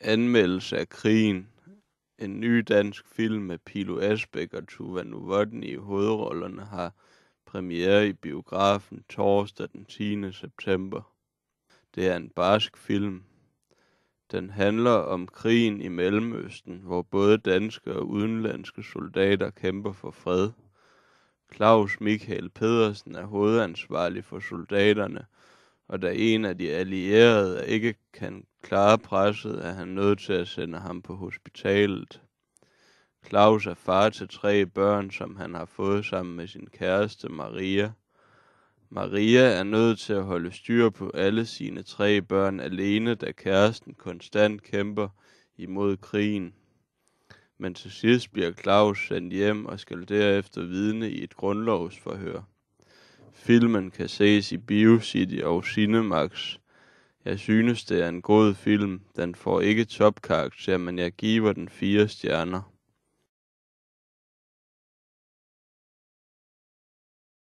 Anmeldelse af krigen en ny dansk film med Pilo Asbæk og Tuva Novotny i hovedrollerne har premiere i biografen torsdag den 10. september. Det er en barsk film. Den handler om krigen i Mellemøsten, hvor både danske og udenlandske soldater kæmper for fred. Claus Michael Pedersen er hovedansvarlig for soldaterne, og da en af de allierede ikke kan klare presset, er han nødt til at sende ham på hospitalet. Claus er far til tre børn, som han har fået sammen med sin kæreste Maria. Maria er nødt til at holde styr på alle sine tre børn alene, da kæresten konstant kæmper imod krigen. Men til sidst bliver Claus sendt hjem og skal derefter vidne i et grundlovsforhør. Filmen kan ses i BioCity og Cinemax. Jeg synes, det er en god film. Den får ikke topkarakter, men jeg giver den fire stjerner.